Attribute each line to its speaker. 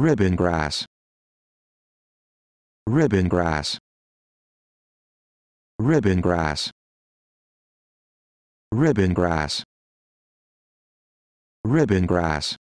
Speaker 1: ribbon grass ribbon grass ribbon grass ribbon grass ribbon grass